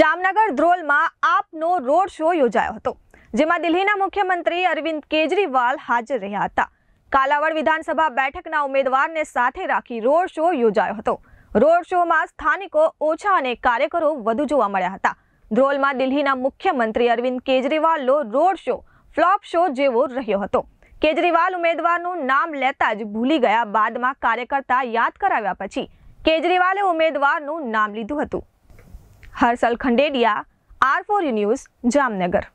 जामनगर ध्रोलમાં આપનો road show યોજાયો હતો જેમાં દિલ્હીના મુખ્યમંત્રી અરવિંદ કેજરીવાલ હાજર રહ્યા હતા કલાવાડ વિધાનસભા બેઠકના ઉમેદવારને સાથે રાખી રોડ શો યોજાયો હતો રોડ શોમાં સ્થાનિકો ઓછા અને કાર્યકરો વધુ જોવા મળ્યા હતા ધ્રોલમાં દિલ્હીના મુખ્યમંત્રી અરવિંદ કેજરીવાલે રોડ શો ફ્લોપ શો જેવો રહ્યો હતો કેજરીવાલ ઉમેદવારનું નામ લેતા જ ભૂલી ગયા બાદમાં કાર્યકર્તા યાદ કરાવ્યા પછી કેજરીવાલે ઉમેદવારનું નામ લીધું હતું Harshal Khandedia R four news Jamnagar